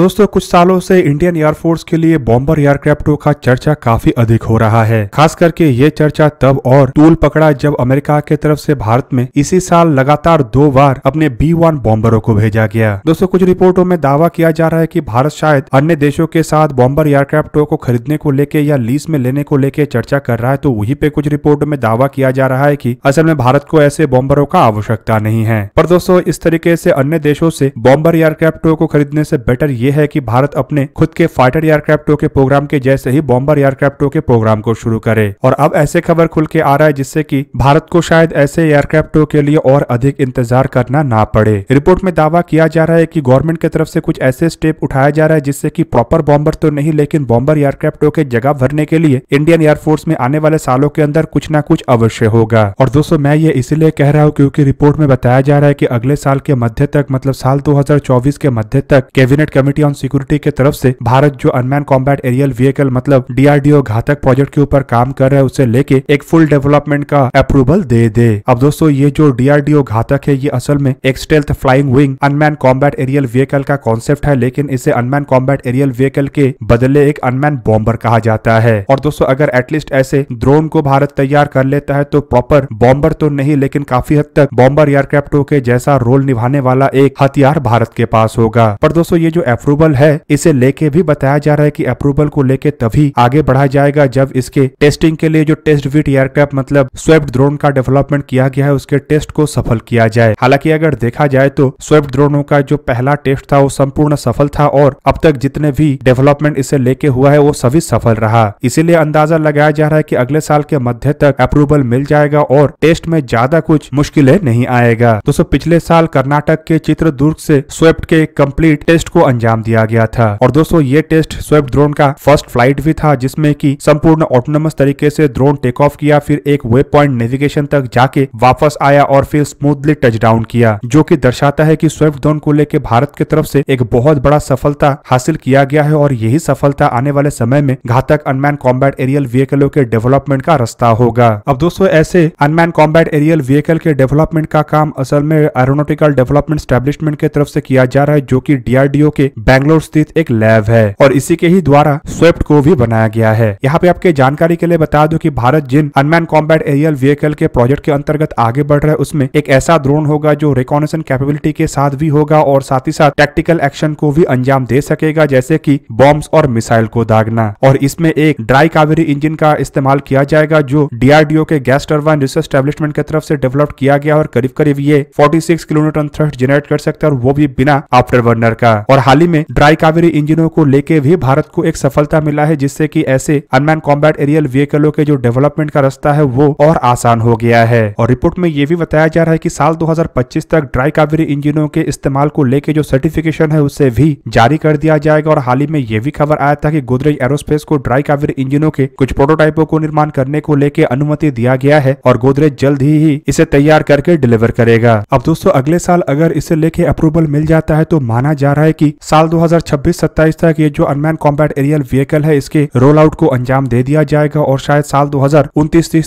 दोस्तों कुछ सालों से इंडियन एयरफोर्स के लिए बॉम्बर एयरक्राफ्टों का चर्चा काफी अधिक हो रहा है खास करके ये चर्चा तब और तूल पकड़ा जब अमेरिका के तरफ से भारत में इसी साल लगातार दो बार अपने बी वन बॉम्बरों को भेजा गया दोस्तों कुछ रिपोर्टों में दावा किया जा रहा है की भारत शायद अन्य देशों के साथ बॉम्बर एयरक्राफ्टों को खरीदने को लेके या लीज में लेने को लेके चर्चा कर रहा है तो वही पे कुछ रिपोर्टों में दावा किया जा रहा है की असल में भारत को ऐसे बॉम्बरों का आवश्यकता नहीं है पर दोस्तों इस तरीके से अन्य देशों से बॉम्बर एयरक्राफ्टों को खरीदने से बेटर ये यह है कि भारत अपने खुद के फाइटर एयरक्राफ्टों के प्रोग्राम के जैसे ही बॉम्बर एयरक्राफ्टों के प्रोग्राम को शुरू करे और अब ऐसे खबर खुल के आ रहा है जिससे की भारत को शायद ऐसे एयरक्राफ्टों के लिए और अधिक इंतजार करना ना पड़े रिपोर्ट में दावा किया जा रहा है की गवर्नमेंट की तरफ ऐसी कुछ ऐसे स्टेप उठाया जा रहा है जिससे की प्रॉपर बॉम्बर तो नहीं लेकिन बॉम्बर एयरक्राफ्टों के जगह भरने के लिए इंडियन एयरफोर्स में आने वाले सालों के अंदर कुछ न कुछ अवश्य होगा और दोस्तों मैं ये इसलिए कह रहा हूँ क्योंकि रिपोर्ट में बताया जा रहा है कि अगले साल के मध्य तक मतलब साल 2024 के मध्य तक cabinet committee security on security के तरफ से भारत जो अनमैन कॉम्बैट एरियल व्हीकल मतलब डीआरडीओ घातक प्रोजेक्ट के ऊपर काम कर रहा है उसे लेके एक फुल डेवलपमेंट का अप्रूवल दे दे अब दोस्तों ये जो डीआरडीओ घातक है ये असल में एक stealth flying wing unmanned combat aerial vehicle का कॉन्सेप्ट है लेकिन इसे अनमैन कॉम्बैट एरियल व्हीकल के बदले एक अनमैन बॉम्बर कहा जाता है और दोस्तों अगर एटलीस्ट ऐसे ड्रोन को भारत तैयार कर लेता है तो प्रॉपर बॉम्बर तो नहीं लेकिन काफी हद तक बॉम्बर एयरक्राफ्टों के जैसा रोल निभाने वाला एक हथियार भारत के पास होगा पर दोस्तों ये जो अप्रूवल है इसे लेके भी बताया जा रहा है कि अप्रूवल को लेके तभी आगे बढ़ा जाएगा जब इसके टेस्टिंग के लिए जो टेस्ट विट एयरक्राफ्ट मतलब स्वेप्ट ड्रोन का डेवलपमेंट किया गया है उसके टेस्ट को सफल किया जाए हालांकि अगर देखा जाए तो स्वेप्ट ड्रोनों का जो पहला टेस्ट था वो संपूर्ण सफल था और अब तक जितने भी डेवलपमेंट इसे लेके हुआ है वो सभी सफल रहा इसीलिए अंदाजा लगाया जा रहा है की अगले साल के मध्य तक अप्रूवल मिल जाएगा और टेस्ट में ज्यादा कुछ मुश्किलें नहीं आएगा दोस्तों पिछले साल कर्नाटक के चित्रदुर्ग से स्वेप्ट के कंप्लीट टेस्ट को अंजाम अंजाम दिया गया था और दोस्तों ये टेस्ट स्वेप ड्रोन का फर्स्ट फ्लाइट भी था जिसमें की संपूर्ण ऑटोनमस तरीके से ड्रोन टेक ऑफ किया फिर एक वेब पॉइंट नेविगेशन तक जाके वापस आया और फिर स्मूथली टच डाउन किया जो की दर्शाता है की स्वेप ड्रोन को लेकर भारत की तरफ ऐसी एक बहुत बड़ा सफलता हासिल किया गया है और यही सफलता आने वाले समय में घातक अनमैन कॉम्बैट एरियल व्हीकलों के डेवलपमेंट का रास्ता होगा अब दोस्तों ऐसे अनमैन कॉम्बैट एरियल व्हीकल के डेवलपमेंट का काम असल में एरोनोटिकल डेवलपमेंट स्टेब्लिशमेंट के तरफ से किया जा रहा है जो कि डीआरडीओ के बैंगलोर स्थित एक लैब है और इसी के ही द्वारा स्वेप्ट को भी बनाया गया है यहाँ पे आपके जानकारी के लिए बता दो की भारत जिन अनमैन कॉम्बैट एरियल व्हीकल के प्रोजेक्ट के अंतर्गत आगे बढ़ रहा है उसमें एक ऐसा ड्रोन होगा जो रिकॉनेशन कैपेबिलिटी के साथ भी होगा और साथ ही साथ टेक्टिकल एक्शन को भी अंजाम दे सकेगा जैसे की बॉम्ब और मिसाइल को दागना और इसमें एक ड्राई कावेरी इंजन का इस्तेमाल किया जाएगा जो डीआरडीओ के गैस टर्बाइन रिसर्च स्टेब्लिशमेंट की तरफ से डेवलप किया गया और करीब करीब ये 46 किलोमीटर थ्रस्ट जनरेट कर सकता है और वो भी बिना आफ्टर बर्नर का और हाल ही में ड्राई कावेरी इंजिनों को लेके भी भारत को एक सफलता मिला है जिससे की ऐसे अनमैन कॉम्बैट एरियल व्हीकलों के जो डेवलपमेंट का रास्ता है वो और आसान हो गया है और रिपोर्ट में ये भी बताया जा रहा है की साल दो तक ड्राई कावेरी इंजिनों के इस्तेमाल को लेके जो सर्टिफिकेशन है उसे भी जारी कर दिया जाएगा और हाल ही में ये भी खबर आया था कि गोदरेज एरोस्पेस को ड्राई कावेरी इंजिनों के कुछ प्रोटोटाइपों को निर्माण करने को लेके अनुमति दिया गया है और गोदरेज जल्द ही, ही इसे तैयार करके डिलीवर करेगा अब दोस्तों अगले साल अगर इसे लेके अप्रूवल मिल जाता है तो माना जा रहा है की साल साल 2026-27 तक ये जो अनमैन कॉम्बैट एरियल व्हीकल है इसके रोल आउट को अंजाम दे दिया जाएगा और शायद साल दो हजार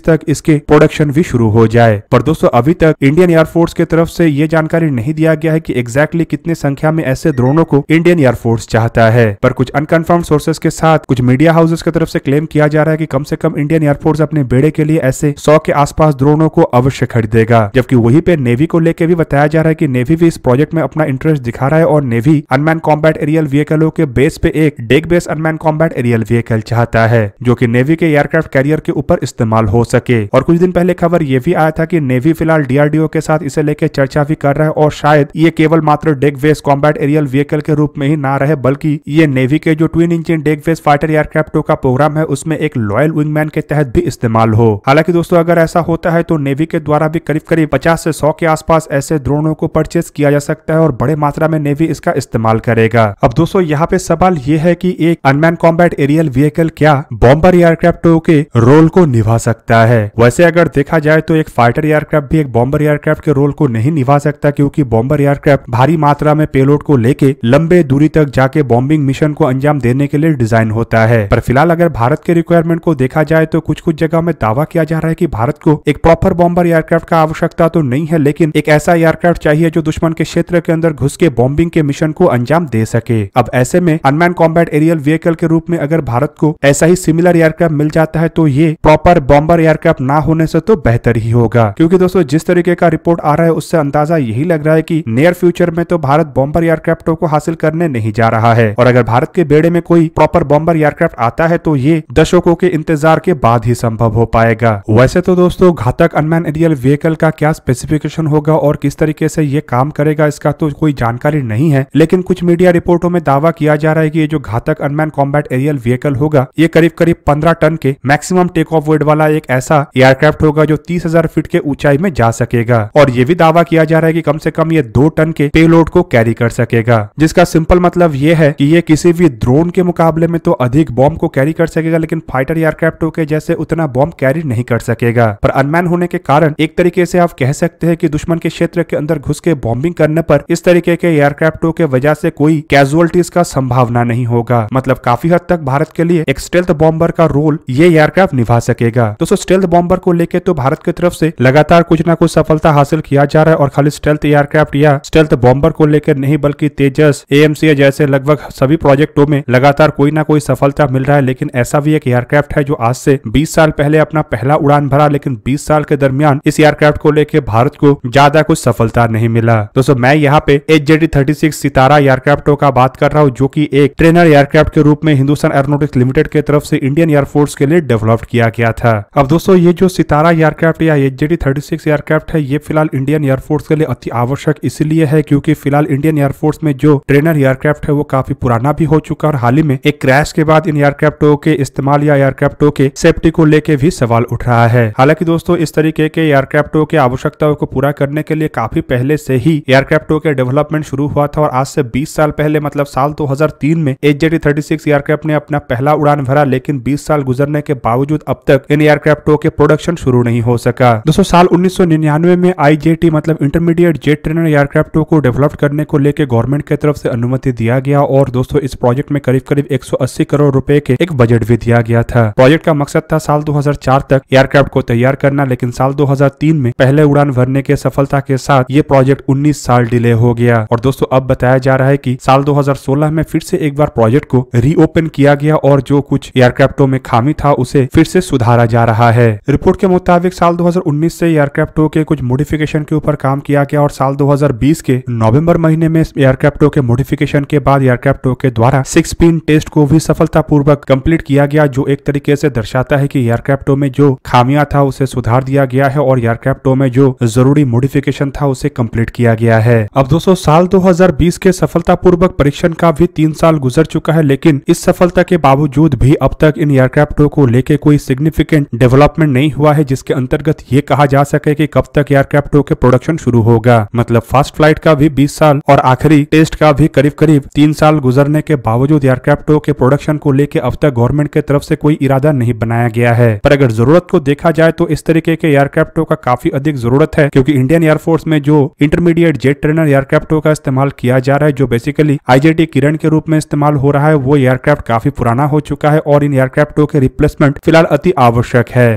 तक इसके प्रोडक्शन भी शुरू हो जाए पर दोस्तों अभी तक इंडियन एयरफोर्स की तरफ से ये जानकारी नहीं दिया गया है कि एग्जैक्टली कितने संख्या में ऐसे ड्रोनों को इंडियन एयरफोर्स चाहता है पर कुछ अनकन्फर्म सोर्सेस के साथ कुछ मीडिया हाउसेस की तरफ से क्लेम किया जा रहा है की कम से कम इंडियन एयरफोर्स अपने बेड़े के लिए ऐसे सौ के आसपास ड्रोनों को अवश्य खरीदेगा जबकि वही पे नेवी को लेकर भी बताया जा रहा है की नेवी भी इस प्रोजेक्ट में अपना इंटरेस्ट दिखा रहा है और navy unmanned combat combat aerial व्हीकलों के बेस पे एक deck base unmanned combat aerial vehicle चाहता है जो की नेवी के एयरक्राफ्ट कैरियर के ऊपर इस्तेमाल हो सके और कुछ दिन पहले खबर ये भी आया था की नेवी फिलहाल डीआरडीओ के साथ इसे लेकर चर्चा भी कर रहा है और शायद ये केवल मात्र deck base combat aerial vehicle के रूप में ही ना रहे बल्कि ये नेवी के जो twin engine deck base fighter एयरक्राफ्टो का प्रोग्राम है उसमें एक लॉयल विंगमैन के तहत भी इस्तेमाल हो हालांकि दोस्तों अगर ऐसा होता है तो नेवी के द्वारा भी करीब करीब 50 से 100 के आसपास ऐसे ड्रोनों को परचेज किया जा सकता है और बड़े मात्रा में नेवी इसका इस्तेमाल करेगा मिलेगा अब दोस्तों यहाँ पे सवाल ये है कि एक अनमैन कॉम्बैट एरियल व्हीकल क्या बॉम्बर एयरक्राफ्ट के रोल को निभा सकता है वैसे अगर देखा जाए तो एक फाइटर एयरक्राफ्ट भी एक बॉम्बर एयरक्राफ्ट के रोल को नहीं निभा सकता क्योंकि बॉम्बर एयरक्राफ्ट भारी मात्रा में पेलोड को लेके लंबे दूरी तक जाके बॉम्बिंग मिशन को अंजाम देने के लिए डिजाइन होता है पर फिलहाल अगर भारत के रिक्वायरमेंट को देखा जाए तो कुछ कुछ जगह में दावा किया जा रहा है की भारत को एक प्रॉपर बॉम्बर एयरक्राफ्ट का आवश्यकता तो नहीं है लेकिन एक ऐसा एयरक्राफ्ट चाहिए जो दुश्मन के क्षेत्र के अंदर घुस के बॉम्बिंग के मिशन को अंजाम दे सके अब ऐसे में अनमैन कॉम्बैट एरियल व्हीकल के रूप में अगर भारत को ऐसा ही सिमिलर एयरक्राफ्ट मिल जाता है तो ये प्रॉपर बॉम्बर एयरक्राफ्ट ना होने से तो बेहतर ही होगा क्योंकि दोस्तों जिस तरीके का रिपोर्ट आ रहा है उससे अंदाजा यही लग रहा है की नियर फ्यूचर में तो भारत बॉम्बर एयरक्राफ्टों को हासिल करने नहीं जा रहा है और अगर भारत के बेड़े में कोई प्रॉपर बॉम्बर एयरक्राफ्ट आता है तो ये दशकों के इंतजार के बाद ही संभव हो पाएगा वैसे तो दोस्तों घातक अनमैन एरियल व्हीकल का क्या स्पेसिफिकेशन होगा और किस तरीके से ये काम करेगा इसका तो कोई जानकारी नहीं है लेकिन कुछ मीडिया मीडिया रिपोर्टों में दावा किया जा रहा है कि ये जो घातक अनमैन कॉम्बैट एरियल व्हीकल होगा ये करीब करीब पंद्रह टन के मैक्सिमम टेक ऑफ वेट वाला एक ऐसा एयरक्राफ्ट होगा जो तीस हजार फीट के ऊंचाई में जा सकेगा और ये भी दावा किया जा रहा है की कम से कम ये दो टन के पेलोड को कैरी कर सकेगा जिसका सिंपल मतलब ये है की ये किसी भी ड्रोन के मुकाबले में तो अधिक बॉम्ब को कैरी कर सकेगा लेकिन फाइटर एयरक्राफ्टों के जैसे उतना बॉम्ब कैरी नहीं कर सकेगा पर अनमैन होने के कारण एक तरीके से आप कह सकते हैं कि दुश्मन के क्षेत्र के अंदर घुस के बॉम्बिंग करने पर इस तरीके के एयरक्राफ्टों के वजह से कोई कोई कैजुअलिटीज का संभावना नहीं होगा मतलब काफी हद तक भारत के लिए एक स्टेल्थ बॉम्बर का रोल ये एयरक्राफ्ट निभा सकेगा दोस्तों स्टेल्थ बॉम्बर को लेकर तो भारत की तरफ से लगातार कुछ ना कुछ सफलता हासिल किया जा रहा है और खाली स्टेल्थ एयरक्राफ्ट या स्टेल्थ बॉम्बर को लेकर नहीं बल्कि तेजस एएमसीए जैसे लगभग सभी प्रोजेक्टों में लगातार कोई ना कोई सफलता मिल रहा है लेकिन ऐसा भी एक एयरक्राफ्ट है जो आज से बीस साल पहले अपना पहला उड़ान भरा लेकिन बीस साल के दरमियान इस एयरक्राफ्ट को लेकर भारत को ज्यादा कुछ सफलता नहीं मिला दोस्तों मैं यहाँ पे एच जेडी सितारा एयरक्राफ्ट एयरक्राफ्टों का बात कर रहा हूँ जो की एक ट्रेनर एयरक्राफ्ट के रूप में हिंदुस्तान एरोनोटिक्स लिमिटेड के तरफ से इंडियन एयरफोर्स के लिए डेवलप किया गया था अब दोस्तों ये जो सितारा एयरक्राफ्ट या H JT thirty six aircraft है ये फिलहाल इंडियन एयरफोर्स के लिए अति आवश्यक इसलिए है क्योंकि फिलहाल इंडियन एयरफोर्स में जो ट्रेनर एयरक्राफ्ट है वो काफी पुराना भी हो चुका और हाल ही में एक क्रैश के बाद इन एयरक्राफ्टों के इस्तेमाल या एयरक्राफ्टों के सेफ्टी को लेके भी सवाल उठ रहा है हालांकि दोस्तों इस तरीके के एयरक्राफ्टों की आवश्यकताओं को पूरा करने के लिए काफी पहले से ही एयरक्राफ्टों के डेवलपमेंट शुरू हुआ था और आज से बीस साल पहले मतलब साल 2003 में H JT thirty six aircraft ने अपना पहला उड़ान भरा लेकिन 20 साल गुजरने के बावजूद अब तक इन एयरक्राफ्टों के प्रोडक्शन शुरू नहीं हो सका दोस्तों साल उन्नीस में आई मतलब इंटरमीडिएट जेट ट्रेनर एयरक्राफ्टों को डेवलप करने को लेकर गवर्नमेंट की तरफ से अनुमति दिया गया और दोस्तों इस प्रोजेक्ट में करीब करीब 180 करोड़ रुपए के एक बजट भी दिया गया था प्रोजेक्ट का मकसद था साल 2004 तक एयरक्राफ्ट को तैयार करना लेकिन साल 2003 में पहले उड़ान भरने के सफलता के साथ ये प्रोजेक्ट 19 साल डिले हो गया और दोस्तों अब बताया जा रहा है की साल 2016 में फिर से एक बार प्रोजेक्ट को रीओपन किया गया और जो कुछ एयरक्राफ्टों में खामी था उसे फिर से सुधारा जा रहा है रिपोर्ट के मुताबिक साल 2019 से एयरक्राफ्टों के कुछ मोडिफिकेशन के ऊपर काम किया गया और साल 2020 के नवंबर महीने में एयरक्राफ्टों के मोडिफिकेशन के बाद एयरक्राफ्टों के द्वारा सिक्स पिन टेस्ट को भी सफलतापूर्वक कम्प्लीट किया गया जो एक तरीके से दर्शाता है की एयरक्राफ्टों में जो खामिया था उसे सुधार दिया गया है और एयरक्राफ्टों में जो जरूरी मोडिफिकेशन था उसे कम्प्लीट किया गया है अब दोस्तों साल 2020 के सफलतापूर्वक पूर्वक परीक्षण का भी तीन साल गुजर चुका है लेकिन इस सफलता के बावजूद भी अब तक इन एयरक्राफ्टों को लेके कोई सिग्निफिकेंट डेवलपमेंट नहीं हुआ है जिसके अंतर्गत ये कहा जा सके कि कब तक एयरक्राफ्टों के प्रोडक्शन शुरू होगा मतलब फास्ट फ्लाइट का भी बीस साल और आखिरी टेस्ट का भी करीब करीब तीन साल गुजरने के बावजूद एयरक्राफ्टों के प्रोडक्शन को लेकर अब तक गवर्नमेंट के तरफ ऐसी कोई इरादा नहीं बनाया गया है पर अगर जरूरत को देखा जाए तो इस तरीके के एयरक्राफ्टों का काफी अधिक जरूरत है क्योंकि इंडियन एयरफोर्स में जो इंटरमीडिएट जेट ट्रेनर एयरक्राफ्टों का इस्तेमाल किया जा रहा है जो बेसिकली बेसिकली आईजेटी किरण के रूप में इस्तेमाल हो रहा है वो एयरक्राफ्ट काफी पुराना हो चुका है और इन एयरक्राफ्टों के रिप्लेसमेंट फिलहाल अति आवश्यक है